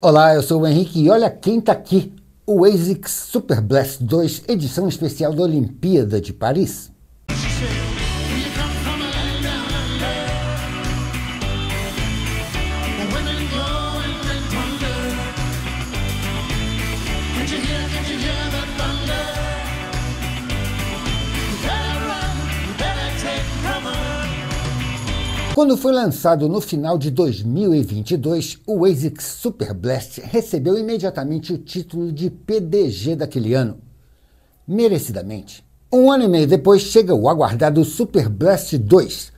Olá, eu sou o Henrique e olha quem está aqui! O ASICS Super Blast 2, edição especial da Olimpíada de Paris. Quando foi lançado no final de 2022, o ASIC Super Blast recebeu imediatamente o título de PDG daquele ano, merecidamente. Um ano e meio depois chega o aguardado Super Blast 2,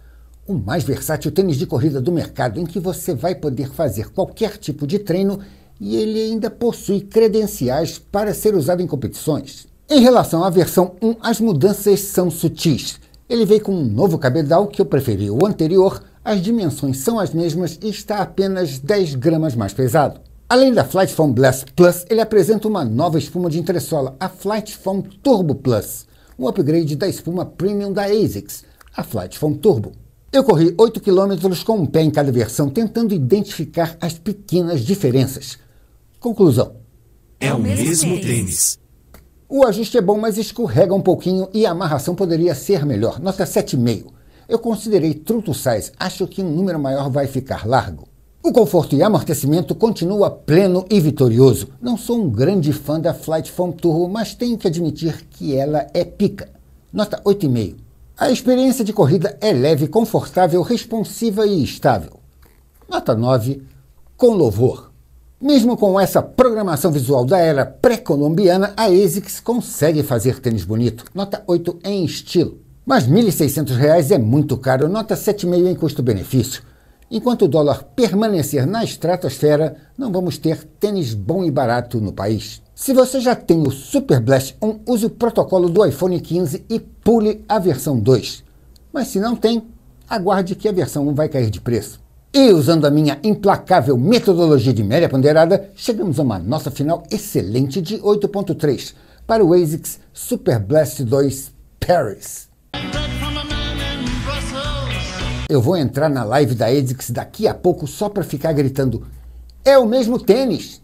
o mais versátil tênis de corrida do mercado, em que você vai poder fazer qualquer tipo de treino e ele ainda possui credenciais para ser usado em competições. Em relação à versão 1, as mudanças são sutis ele veio com um novo cabedal que eu preferi o anterior, as dimensões são as mesmas e está apenas 10 gramas mais pesado. Além da Flight Foam Blast Plus, ele apresenta uma nova espuma de entressola, a Flight Foam Turbo Plus, um upgrade da espuma premium da ASICS, a Flight Foam Turbo. Eu corri 8 km com um pé em cada versão, tentando identificar as pequenas diferenças. Conclusão. É o mesmo tênis. O ajuste é bom, mas escorrega um pouquinho e a amarração poderia ser melhor. Nota 7,5. Eu considerei true size, acho que um número maior vai ficar largo. O conforto e amortecimento continua pleno e vitorioso. Não sou um grande fã da Flight Foam Turbo, mas tenho que admitir que ela é pica. Nota 8,5. A experiência de corrida é leve, confortável, responsiva e estável. Nota 9, com louvor. Mesmo com essa programação visual da era pré-colombiana, a ASICS consegue fazer tênis bonito. Nota 8 em estilo. Mas R$ 1.600 é muito caro, nota 7,5 em custo-benefício. Enquanto o dólar permanecer na estratosfera, não vamos ter tênis bom e barato no país. Se você já tem o Super Blast 1, use o protocolo do iPhone 15 e pule a versão 2. Mas se não tem, aguarde que a versão 1 vai cair de preço. E usando a minha implacável metodologia de média ponderada, chegamos a uma nossa final excelente de 8.3 para o ASICS Super Blast 2 Paris. Eu vou entrar na live da ASICS daqui a pouco só para ficar gritando: é o mesmo tênis!